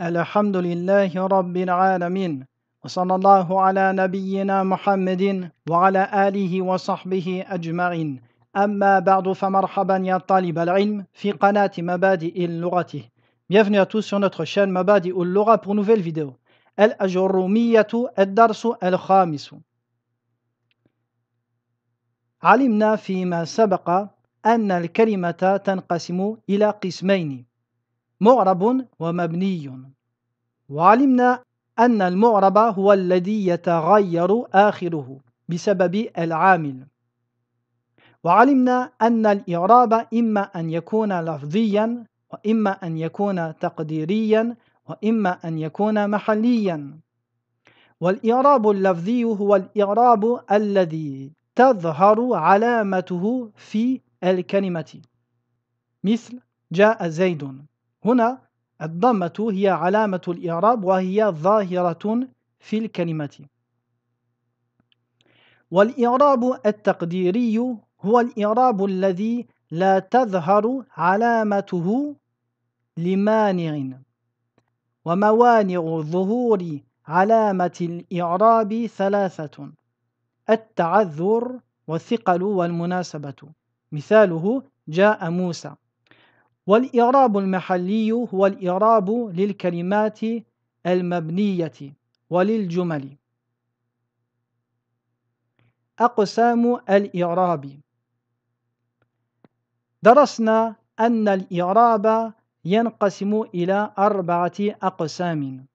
الحمد لله رب العالمين وصلى الله على نبينا محمد وعلى آله وصحبه أجمعين أما بعد فمرحبا يا طالب العلم في قناة مبادئ اللغة Bienvenue à tous sur notre chaîne Mabadi ul Lora pour nouvelle vidéo. الأجرومية الدرس الخامس علمنا فيما سبق أن الكلمة تنقسم إلى قسمين معرب ومبني وعلمنا أن المعرب هو الذي يتغير آخره بسبب العامل وعلمنا أن الإعراب إما أن يكون لفظيا وإما أن يكون تقديريا وإما أن يكون محليا والإعراب اللفظي هو الإعراب الذي تظهر علامته في الكلمة مثل جاء زيد هنا الضمة هي علامة الإعراب وهي ظاهرة في الكلمة والإعراب التقديري هو الإعراب الذي لا تظهر علامته لمانع وموانع ظهور علامة الإعراب ثلاثة التعذر والثقل والمناسبة مثاله جاء موسى والإعراب المحلي هو الإعراب للكلمات المبنية وللجمل أقسام الإعراب درسنا أن الإعراب ينقسم إلى أربعة أقسام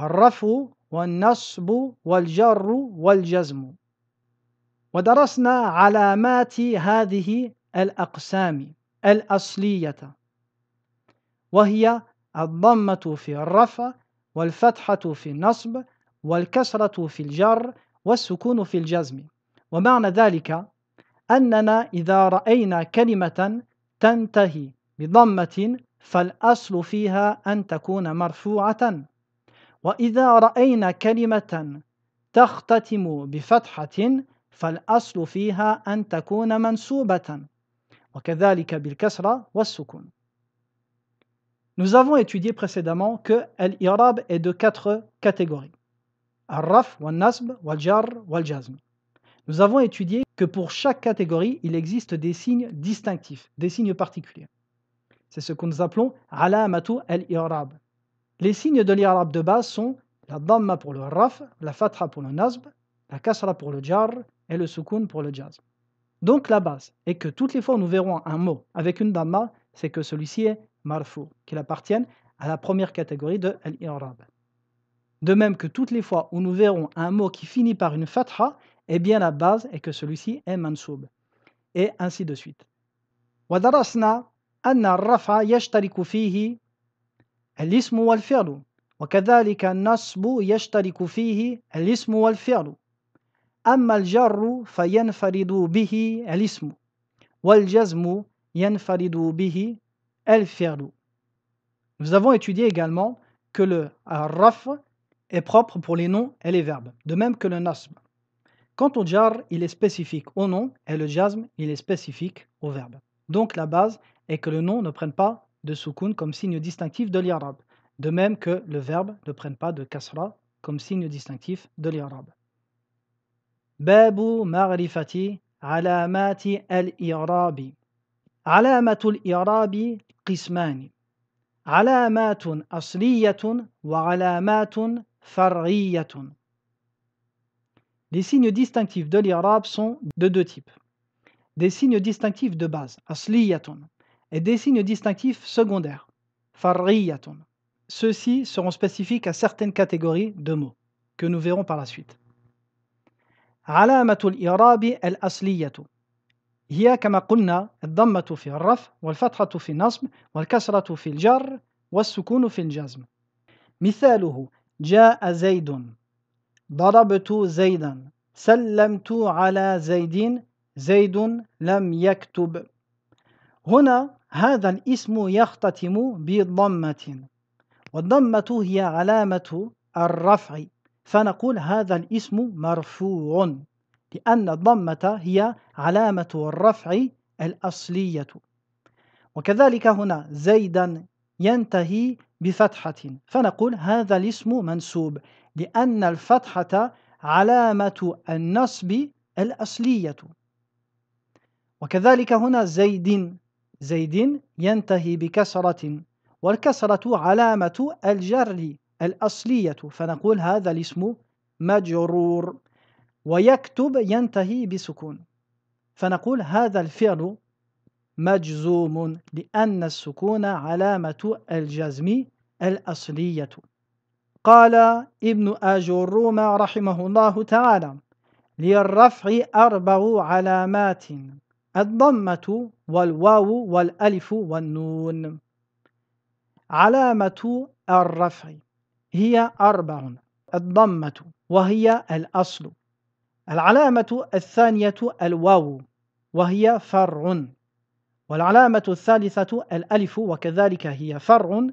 الرفع والنصب والجر والجزم ودرسنا علامات هذه الأقسام الأصلية وهي الضمة في الرفع والفتحة في النصب والكسرة في الجر والسكون في الجزم ومعنى ذلك أننا إذا رأينا كلمة تنتهي بضمة فالأصل فيها أن تكون مرفوعة وإذا رأينا كلمة تختتم بفتحة فالأصل فيها أن تكون منسوبة وكذلك بالكسرة والسكون Nous avons étudié précédemment que l'irab est de quatre catégories. Ar-Raf, wal-nasb, wal-jar, wal-jazm. Nous avons étudié que pour chaque catégorie, il existe des signes distinctifs, des signes particuliers. C'est ce que nous appelons alamatu al-irab. Les signes de l'irab de base sont la Dhamma pour le raf, la fatra pour le nasb, la kasra pour le jar et le sukun pour le jazm. Donc la base est que toutes les fois où nous verrons un mot avec une Dhamma, c'est que celui-ci est marfou, qu'il appartienne à la première catégorie de al-i'rab. De même que toutes les fois où nous verrons un mot qui finit par une fatha, eh bien la base est que celui-ci est mansoub. Et ainsi de suite. وَدَرَسْنَا أَنَّ الرَّفْعَ يَشْتَرِكُ فِيهِ الْإِسْمُ وَالْفِعْلُ وَكَذَلِكَ النَّصْبُ يَشْتَرِكُ فِيهِ الْإِسْمُ وَالْفِعْلُ أَمَّا الْجَرُّ فَيَنْفَرِدُ بِهِ الْإِسْمُ وَالْجَزْمُ يَنْفَرِدُ بِهِ El Nous avons étudié également que le raf est propre pour les noms et les verbes, de même que le nasb. Quant au jar, il est spécifique au nom et le jasm », il est spécifique au verbe. Donc la base est que le nom ne prenne pas de soukoun comme signe distinctif de l'irab, de même que le verbe ne prenne pas de kasra comme signe distinctif de l'irab. Babu ma'rifati alamati al-irabi. Alamatul irabi les signes distinctifs de l'irab sont de deux types. Des signes distinctifs de base, asliyatun, et des signes distinctifs secondaires, farriyatun. Ceux-ci seront spécifiques à certaines catégories de mots, que nous verrons par la suite. Alamatul al هي كما قلنا الضمة في الرفع والفتحة في النصب والكسرة في الجر والسكون في الجزم مثاله جاء زيد ضربت زيدا سلمت على زيد زيد لم يكتب هنا هذا الاسم يختتم بضمة والضمة هي علامة الرفع فنقول هذا الاسم مرفوع لأن الضمة هي علامة الرفع الأصلية وكذلك هنا زيدا ينتهي بفتحة فنقول هذا الاسم منسوب لأن الفتحة علامة النصب الأصلية وكذلك هنا زيد زيد ينتهي بكسرة والكسرة علامة الجر الأصلية فنقول هذا الاسم مجرور ويكتب ينتهي بسكون فنقول هذا الفعل مجزوم لأن السكون علامة الجزم الأصلية قال ابن أجروم رحمه الله تعالى للرفع أربع علامات الضمة والواو والألف والنون علامة الرفع هي أربع الضمة وهي الأصل العلامة الثانية الواو وهي فرع والعلامة الثالثة الألف وكذلك هي فرع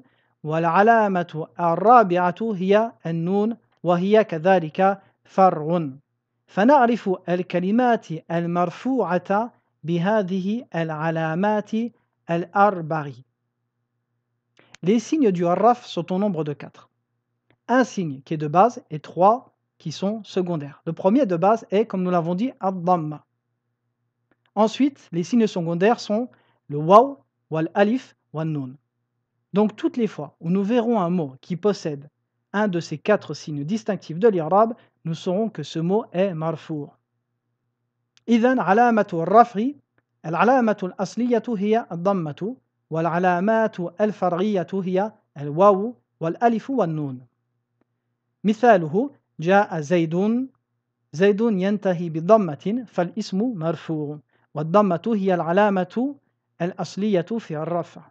والعلامة الرابعة هي النون وهي كذلك فرع فنعرف الكلمات المرفوعة بهذه العلامات الأربع Les signes du harraf sont au nombre de quatre. Un signe qui est de base est trois qui sont secondaires. Le premier de base est, comme nous l'avons dit, ad damma Ensuite, les signes secondaires sont le Waw, Wal Alif, Wal Nun. Donc, toutes les fois où nous verrons un mot qui possède un de ces quatre signes distinctifs de l'Irab, nous saurons que ce mot est Marfour. إذن علامة الرفع العلامة الأصلية هي الضمة والعلامات الفرعية هي الواو والألف والنون مثاله جاء زيدون زيد ينتهي بضمة فالاسم مرفوع والضمة هي العلامة الأصلية في الرفع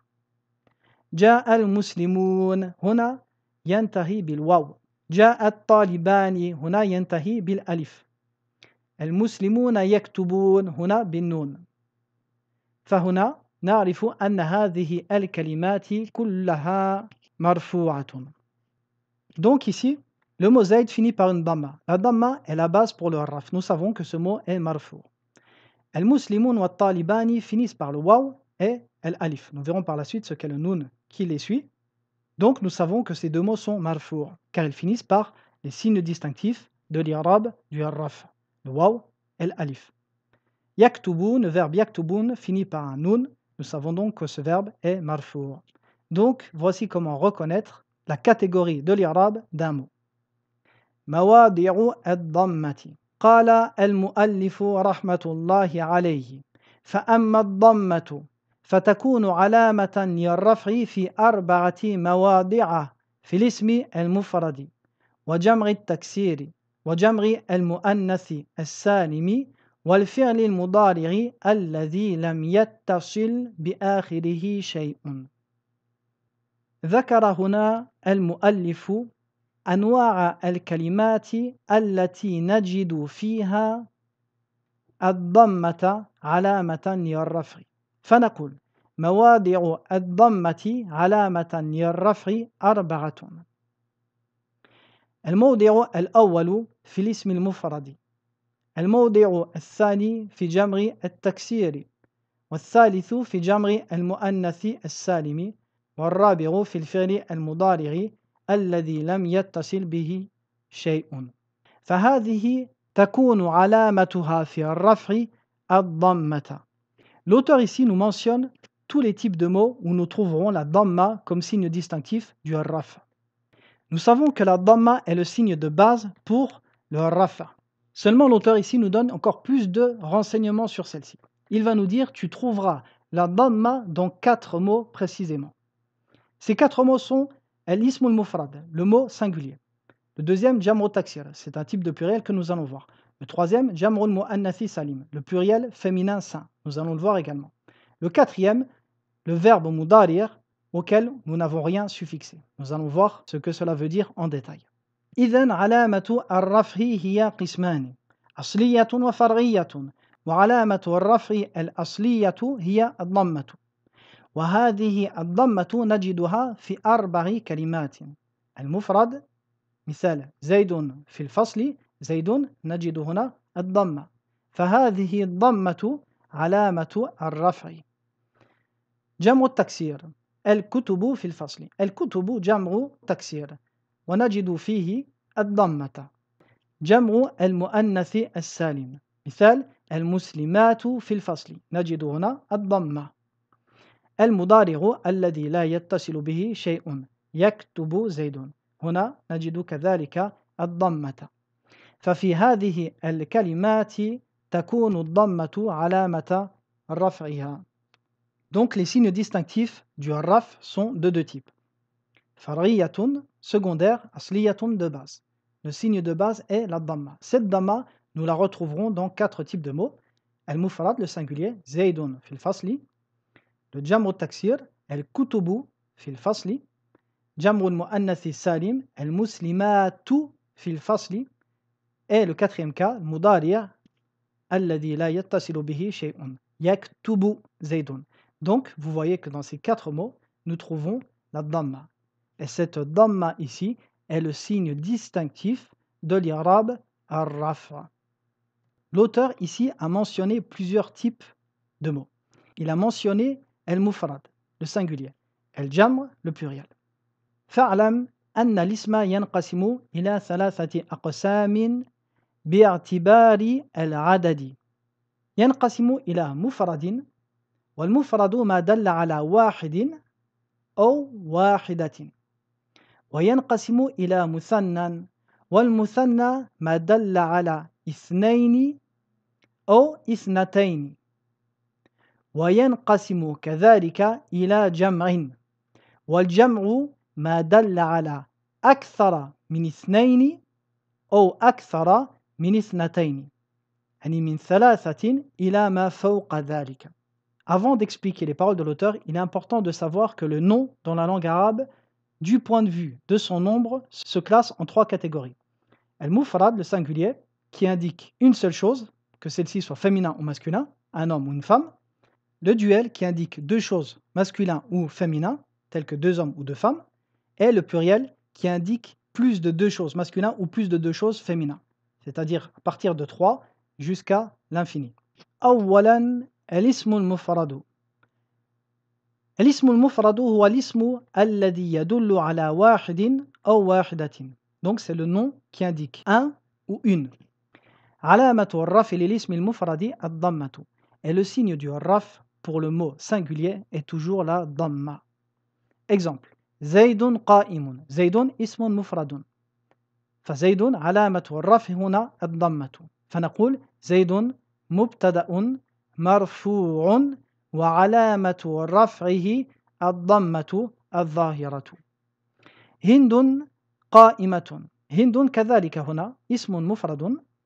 جاء المسلمون هنا ينتهي بالواو جاء الطالبان هنا ينتهي بالألف المسلمون يكتبون هنا بالنون فهنا نعرف أن هذه الكلمات كلها مرفوعة Donc ici, Le mot finit par une dhamma. La dhamma est la base pour le raf. Nous savons que ce mot est marfour. El muslimun wa talibani finissent par le waw et el alif. Nous verrons par la suite ce qu'est le noun qui les suit. Donc nous savons que ces deux mots sont marfour car ils finissent par les signes distinctifs de l'irab du raf. Le waw et l'alif. Yaktubun, le verbe yaktubun finit par un noun. Nous savons donc que ce verbe est marfour. Donc voici comment reconnaître la catégorie de l'irab d'un mot. مواضع الضمة قال المؤلف رحمة الله عليه فأما الضمة فتكون علامة للرفع في أربعة مواضع في الاسم المفرد وجمع التكسير وجمع المؤنث السالم والفعل المضارع الذي لم يتصل بآخره شيء ذكر هنا المؤلف أنواع الكلمات التي نجد فيها الضمة علامة للرفع فنقول مواضع الضمة علامة للرفع أربعة الموضع الأول في الاسم المفرد الموضع الثاني في جمع التكسير والثالث في جمع المؤنث السالم والرابع في الفعل المضارع L'auteur ici nous mentionne tous les types de mots où nous trouverons la dhamma comme signe distinctif du rafa Nous savons que la dhamma est le signe de base pour le rafa Seulement l'auteur ici nous donne encore plus de renseignements sur celle-ci. Il va nous dire tu trouveras la dhamma dans quatre mots précisément. Ces quatre mots sont le mot singulier. Le deuxième, jamr c'est un type de pluriel que nous allons voir. Le troisième, jamr salim, le pluriel féminin saint. Nous allons le voir également. Le quatrième, le verbe mudarir, auquel nous n'avons rien suffixé. Nous allons voir ce que cela veut dire en détail. hiya qismani »« Asliyatun wa farriyatun »« al-asliyatu hiya وهذه الضمة نجدها في أربع كلمات المفرد مثال زيد في الفصل زيد نجد هنا الضمة فهذه الضمة علامة الرفع جمع التكسير الكتب في الفصل الكتب جمع تكسير ونجد فيه الضمة جمع المؤنث السالم مثال المسلمات في الفصل نجد هنا الضمة المضارع الذي لا يتصل به شيء يكتب زيد هنا نجد كذلك الضمة ففي هذه الكلمات تكون الضمة علامة رفعها Donc les signes distinctifs du raf sont de deux types. Fariyatun, secondaire, asliyatun de base. Le signe de base est la dhamma. Cette dhamma, nous la retrouverons dans quatre types de mots. Al-mufrad, le singulier, zaydun fil fasli, le jamr taksir, el kutubu fil fasli. jamrun mu muannathi salim, el muslimatu fil fasli. Et le quatrième cas, mudari'a, alladhi la yattasilu bihi shay'un. tubu zaidun. Donc, vous voyez que dans ces quatre mots, nous trouvons la dhamma. Et cette dhamma ici est le signe distinctif de l'irab al L'auteur ici a mentionné plusieurs types de mots. Il a mentionné المفرد السنجولير الجمع البلوريال فاعلم أن الاسم ينقسم إلى ثلاثة أقسام باعتبار العدد ينقسم إلى مفرد والمفرد ما دل على واحد أو واحدة وينقسم إلى مثنى والمثنى ما دل على اثنين أو اثنتين Avant d'expliquer les paroles de l'auteur, il est important de savoir que le nom dans la langue arabe, du point de vue de son nombre, se classe en trois catégories. Al-Mufrad, le singulier, qui indique une seule chose, que celle-ci soit féminin ou masculin, un homme ou une femme. Le duel qui indique deux choses, masculin ou féminin, telles que deux hommes ou deux femmes, et le pluriel qui indique plus de deux choses, masculin ou plus de deux choses, féminin, c'est-à-dire à partir de trois jusqu'à l'infini. 'ala donc c'est le nom qui indique un ou une علامة الرفع للاسم et le signe du raf pour le mot singulier est toujours la dhamma. Exemple زيد قائم زيد اسم مفرد فزيد علامة الرفع هنا الضمة فنقول زيد مبتدأ مرفوع وعلامة رفعه الضمة الظاهرة هند قائمة هند كذلك هنا اسم مفرد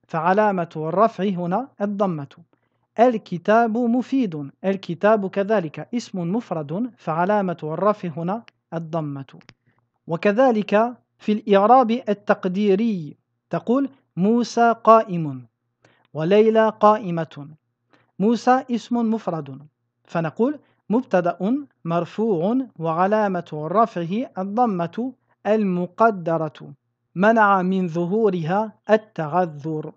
فعلامة الرفع هنا الضمة الكتاب مفيد الكتاب كذلك اسم مفرد فعلامة الرفع هنا الضمة وكذلك في الإعراب التقديري تقول موسى قائم وليلى قائمة موسى اسم مفرد فنقول مبتدأ مرفوع وعلامة رفعه الضمة المقدرة منع من ظهورها التعذر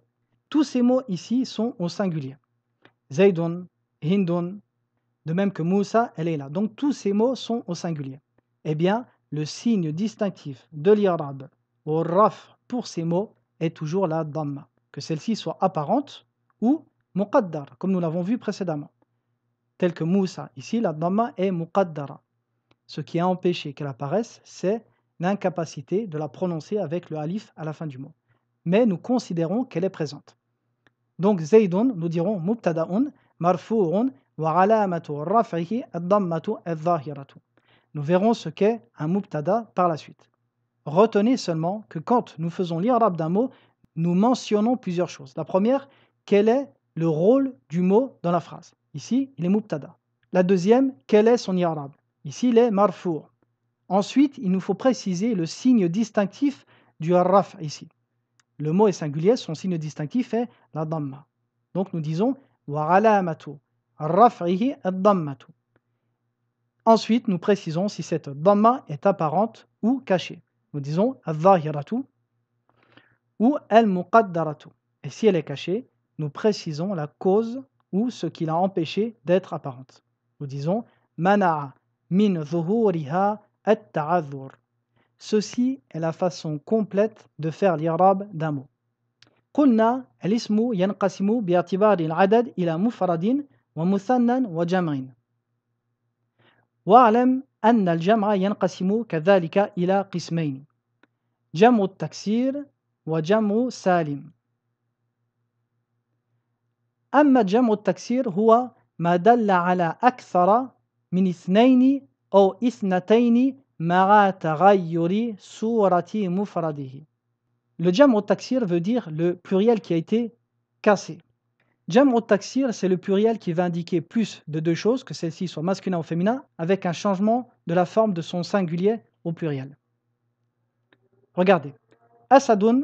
تسمو ces mots ici sont au singulier. Zaydun, Hindun, de même que Moussa est là. Donc tous ces mots sont au singulier. Eh bien, le signe distinctif de l'irab au raf pour ces mots est toujours la dhamma, que celle-ci soit apparente ou muqaddar, comme nous l'avons vu précédemment. Tel que Moussa, ici la dhamma est muqaddara. Ce qui a empêché qu'elle apparaisse, c'est l'incapacité de la prononcer avec le alif à la fin du mot. Mais nous considérons qu'elle est présente. Donc Zaydun, nous dirons Mubtada'un, Marfu'un, wa alamatu rafihi ad-dammatu al-zahiratu. Nous verrons ce qu'est un Mubtada par la suite. Retenez seulement que quand nous faisons l'irab d'un mot, nous mentionnons plusieurs choses. La première, quel est le rôle du mot dans la phrase Ici, il est Mubtada. La deuxième, quel est son irab Ici, il est Marfou'. Ensuite, il nous faut préciser le signe distinctif du raf ici. Le mot est singulier, son signe distinctif est la dhamma. Donc nous disons al-raf'ihi ad dhammatu Ensuite, nous précisons si cette dhamma est apparente ou cachée. Nous disons al-zahiratu ou al-muqaddaratu. Et si elle est cachée, nous précisons la cause ou ce qui l'a empêchée d'être apparente. Nous disons mana'a min zuhuriha at Ceci est la façon complète de faire l'irab d'un mot. قلنا الاسم ينقسم باعتبار العدد إلى مفرد ومثنى وجمع واعلم أن الجمع ينقسم كذلك إلى قسمين جمع التكسير وجمع سالم أما جمع التكسير هو ما دل على أكثر من اثنين أو اثنتين Le jam surati Le taksir veut dire le pluriel qui a été cassé. jamu taksir, c'est le pluriel qui va indiquer plus de deux choses, que celles-ci soient masculin ou féminin, avec un changement de la forme de son singulier au pluriel. Regardez. Asadun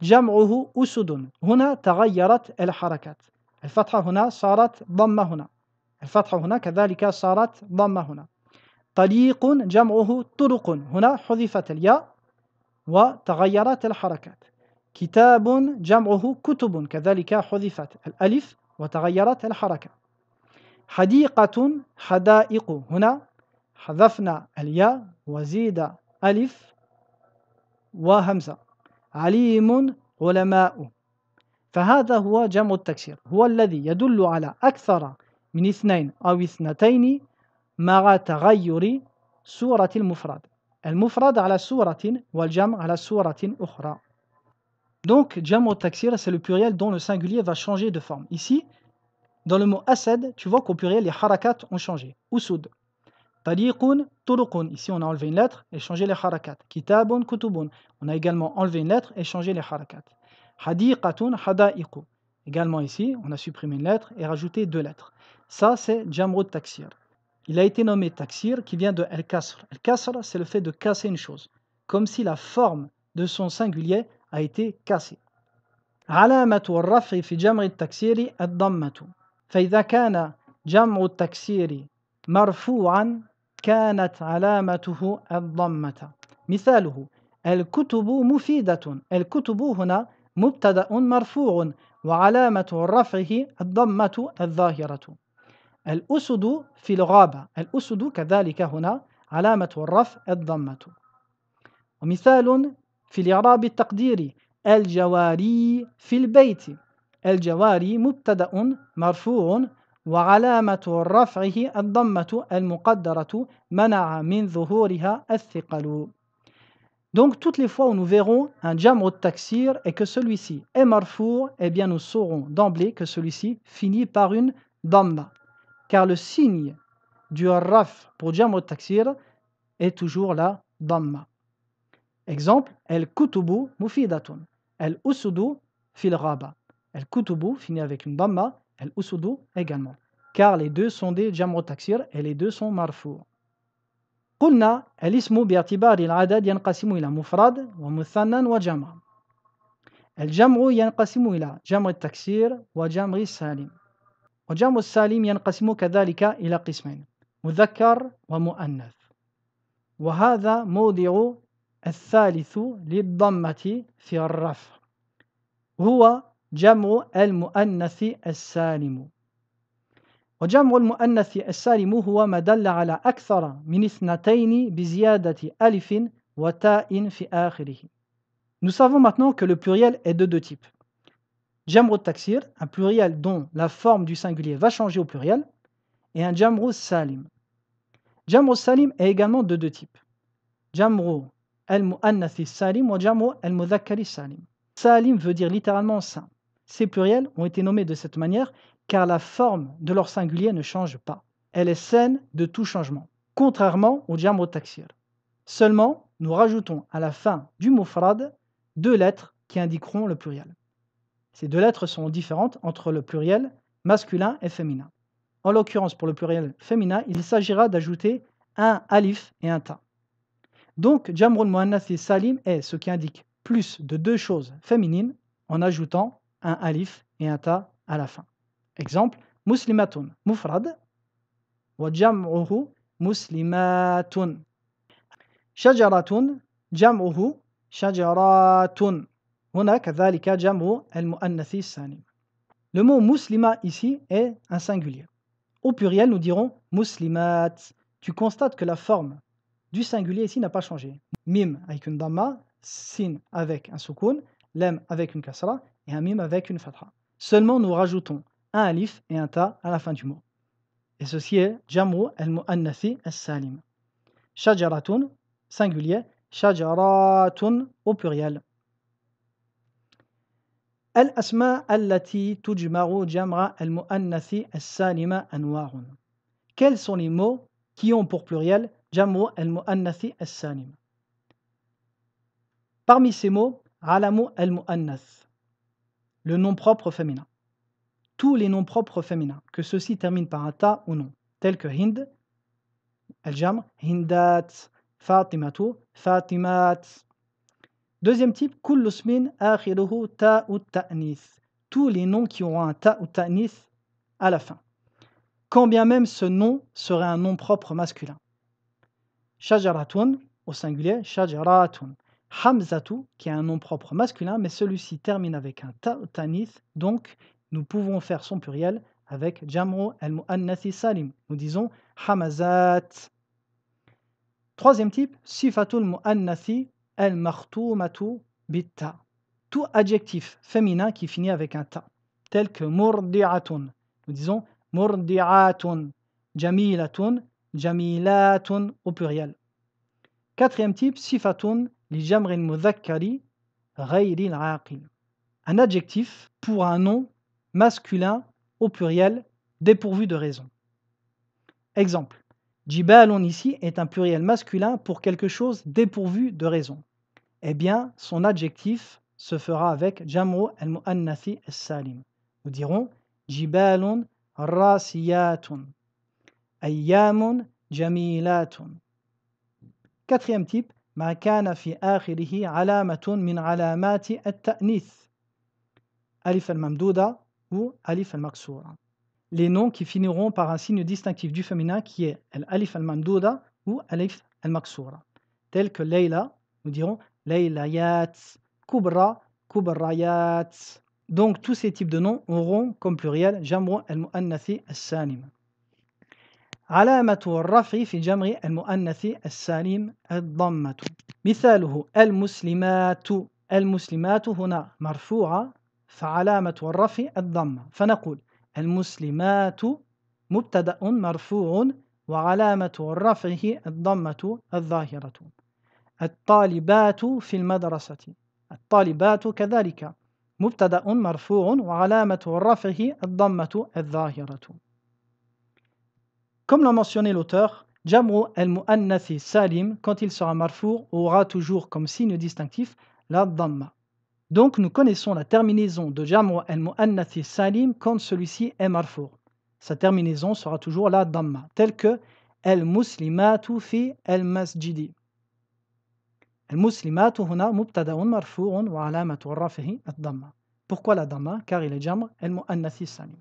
jam'uhu usudun. Huna yarat el harakat. huna sarat dhamma huna el fatha huna sarat Sarat dhamma huna طليق جمعه طرق هنا حذفت الياء وتغيرت الحركات كتاب جمعه كتب كذلك حذفت الألف وتغيرت الحركة حديقة حدائق هنا حذفنا الياء وزيد ألف وهمزة عليم علماء فهذا هو جمع التكسير هو الذي يدل على أكثر من اثنين أو اثنتين مع تغير سورة mufrad المفرد على سورة والجمع على سورة أخرى Donc, jam au taxir, c'est le pluriel dont le singulier va changer de forme. Ici, dans le mot asad, tu vois qu'au pluriel, les harakat ont changé. Usud. Tariqun, turuqun. Ici, on a enlevé une lettre et changé les harakat. Kitabun, kutubun. On a également enlevé une lettre et changé les harakat. Hadiqatun, hadaiqu. Également ici, on a supprimé une lettre et rajouté deux lettres. Ça, c'est jamrut taksir ». Il a été nommé taxir qui vient de al-kasr. Al-kasr, c'est le fait de casser une chose, comme si la forme de son singulier a été cassée. علامة الرفع في جمع التكسير الضمة فإذا كان جمع التكسير مرفوعا كانت علامته الضمة مثاله الكتب مفيدة الكتب هنا مبتدأ مرفوع وعلامة رفعه الضمة الظاهرة الأسد في الغابة الأسد كذلك هنا علامة الرفع الضمة ومثال في الإعراب التقديري الجواري في البيت الجواري مبتدأ مرفوع وعلامة رفعه الضمة المقدرة منع من ظهورها الثقل Donc toutes les fois où nous verrons un jamr taksir et que celui-ci est marfour, eh bien nous saurons d'emblée que celui-ci finit par une damma, car le signe du raf pour al Taksir est toujours la Dhamma. Exemple, El Kutubu Mufidatun, El Usudu Fil Raba. El Kutubu finit avec une Dhamma, El Usudu également, car les deux sont des Jam Taksir et les deux sont marfour. قلنا الاسم باعتبار العدد ينقسم إلى مفرد ومثنى وجمع الجمع ينقسم إلى جمع التكسير وجمع salim وجمع السالم ينقسم كذلك إلى قسمين مذكر ومؤنث وهذا موضع الثالث للضمة في الرفع هو جمع المؤنث السالم وجمع المؤنث السالم هو ما دل على أكثر من اثنتين بزيادة ألف وتاء في آخره Nous savons maintenant que le pluriel est de deux types. Jamro taksir, un pluriel dont la forme du singulier va changer au pluriel, et un jamro salim. Jamro salim est également de deux types. Jamro al-mu'annathi salim ou jamro al-mudhakkari salim. Salim veut dire littéralement saint. Ces pluriels ont été nommés de cette manière car la forme de leur singulier ne change pas. Elle est saine de tout changement, contrairement au jamro taksir. Seulement, nous rajoutons à la fin du mufrad deux lettres qui indiqueront le pluriel. Ces deux lettres sont différentes entre le pluriel masculin et féminin. En l'occurrence, pour le pluriel féminin, il s'agira d'ajouter un alif et un ta. Donc, Jamrul Muannath Salim est ce qui indique plus de deux choses féminines en ajoutant un alif et un ta à la fin. Exemple, muslimatun mufrad wa jam'uhu muslimatun. Shajaratun jam'uhu shajaratun. Le mot muslima ici est un singulier. Au pluriel, nous dirons muslimat. Tu constates que la forme du singulier ici n'a pas changé. Mim avec une damma, sin avec un sukun, lem avec une kasra et un mim avec une fatra. Seulement, nous rajoutons un alif et un ta à la fin du mot. Et ceci est jamru el muannathi al-salim. Shajaratun, singulier, shajaratun au pluriel. الأسماء التي تجمع جمع المؤنث السالم Quels sont les mots qui ont pour pluriel جمع as Parmi ces mots, al le nom propre féminin. Tous les noms propres féminins, que ceux-ci terminent par un ta ou non, tels que Hind, al Jam, Hindat, Fatimatu, Fatimat, Deuxième type, kullu ta Tous les noms qui auront un ta ou ta'nith à la fin. Quand bien même ce nom serait un nom propre masculin. Shajaratun au singulier, shajaratun. Hamzatu qui est un nom propre masculin, mais celui-ci termine avec un ta ou donc nous pouvons faire son pluriel avec Jamro al-Mu'annathi Salim. Nous disons Hamazat. Troisième type, Sifatul Mu'annathi al Tout adjectif féminin qui finit avec un ta, tel que murdi'atun. Nous disons murdi'atun, jamilatun, jamilatun au pluriel. Quatrième type, sifatun li jamrin mudhakkari Un adjectif pour un nom masculin au pluriel dépourvu de raison. Exemple, jibalun ici est un pluriel masculin pour quelque chose dépourvu de raison eh bien, son adjectif se fera avec Jamru al-Mu'annathi al-Salim. Nous dirons Jibalun rasiyatun, ayyamun jamilatun. Quatrième type, fi كان alamatun min علامة من علامات Alif al » ou alif al ». Les noms qui finiront par un signe distinctif du féminin qui est al-alif al-mamdouda ou alif al ». tels que Leila, nous dirons ليليات كبرى كبريات دونك تو ces types de noms auront comme pluriel جمع المؤنث السالم علامة الرفع في جمع المؤنث السالم الضمة مثاله المسلمات المسلمات هنا مرفوعة فعلامة الرفع الضمة فنقول المسلمات مبتدأ مرفوع وعلامة رفعه الضمة الظاهرة Comme l'a mentionné l'auteur, Jamru al-Mu'annath Salim, quand il sera marfour, aura toujours comme signe distinctif la Dhamma. Donc nous connaissons la terminaison de Jamru al-Mu'annath Salim quand celui-ci est marfour. Sa terminaison sera toujours la damma, telle que al-Muslimatu fi al-Masjidi. المسلمات هنا مبتدا مرفوع وعلامة رفعه الضمة Pourquoi la ضمة car il est al المؤنث السالم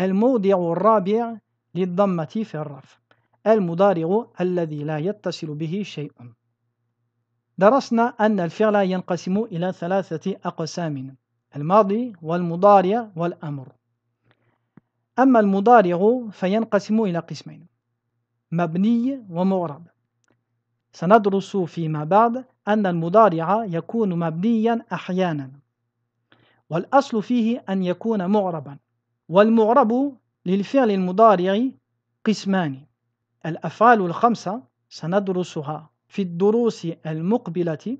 الموضع الرابع للضمة في الرفع المضارع الذي لا يتصل به شيء درسنا أن الفعل ينقسم إلى ثلاثة أقسام الماضي والمضارع والأمر أما المضارع فينقسم إلى قسمين مبني ومعرب سندرس فيما بعد أن المضارع يكون مبنيا أحيانا والأصل فيه أن يكون معربا والمعرب للفعل المضارع قسمان الأفعال الخمسة سندرسها في الدروس المقبلة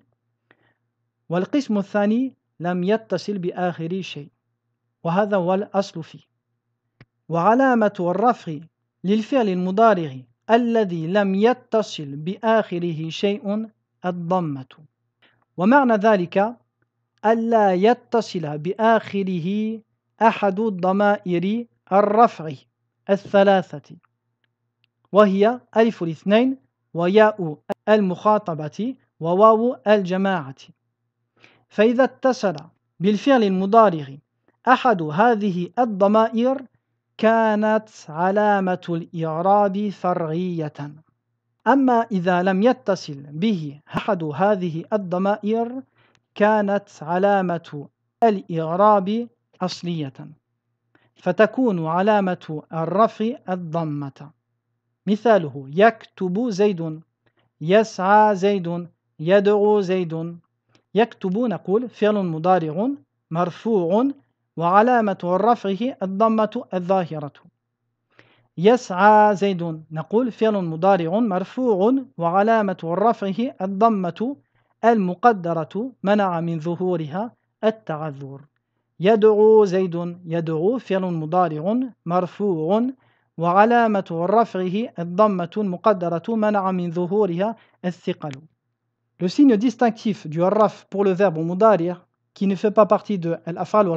والقسم الثاني لم يتصل بآخر شيء وهذا هو الأصل فيه وعلامة الرفع للفعل المضارع الذي لم يتصل بآخره شيء الضمة ومعنى ذلك ألا يتصل بآخره أحد الضمائر الرفع الثلاثة وهي ألف الاثنين وياء المخاطبة وواو الجماعة فإذا اتصل بالفعل المضارع أحد هذه الضمائر كانت علامة الإعراب فرعية أما إذا لم يتصل به أحد هذه الضمائر كانت علامة الإعراب أصلية فتكون علامة الرفع الضمة مثاله يكتب زيد يسعى زيد يدعو زيد يكتب نقول فعل مضارع مرفوع وعلامة رفعه الضمة الظاهرة يسعى زيد نقول فعل مضارع مرفوع وعلامة رفعه الضمة المقدرة منع من ظهورها التعذر يدعو زيد يدعو فعل مضارع مرفوع وعلامة رفعه الضمة المقدرة منع من ظهورها الثقل Le signe distinctif du raf pour le verbe مضارع qui ne fait pas partie de al ou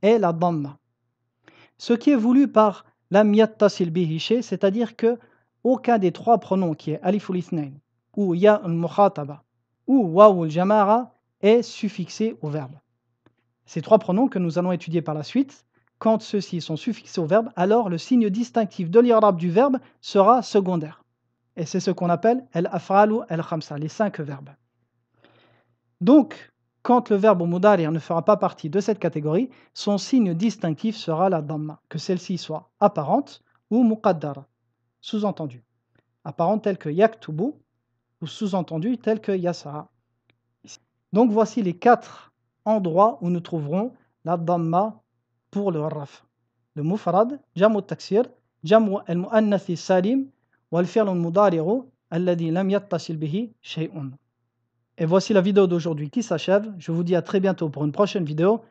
est la dhamma. Ce qui est voulu par la yattasil bihi c'est-à-dire que aucun des trois pronoms qui est alif ul ou ya al-mukhataba ou waw al-jamara est suffixé au verbe. Ces trois pronoms que nous allons étudier par la suite, quand ceux-ci sont suffixés au verbe, alors le signe distinctif de l'irab du verbe sera secondaire. Et c'est ce qu'on appelle el afal ou el khamsa, les cinq verbes. Donc, quand le verbe mudari ne fera pas partie de cette catégorie, son signe distinctif sera la dhamma, que celle-ci soit apparente ou muqaddara, sous-entendue. Apparente telle que yaktubu ou sous-entendue telle que yasara. Donc voici les quatre endroits où nous trouverons la dhamma pour le raf. Le mufarad »,« jamu taksir, jamu al-mu'annathi salim, wal fi'l al-mudari'u alladhi lam yattasil bihi shay'un. Et voici la vidéo d'aujourd'hui qui s'achève. Je vous dis à très bientôt pour une prochaine vidéo.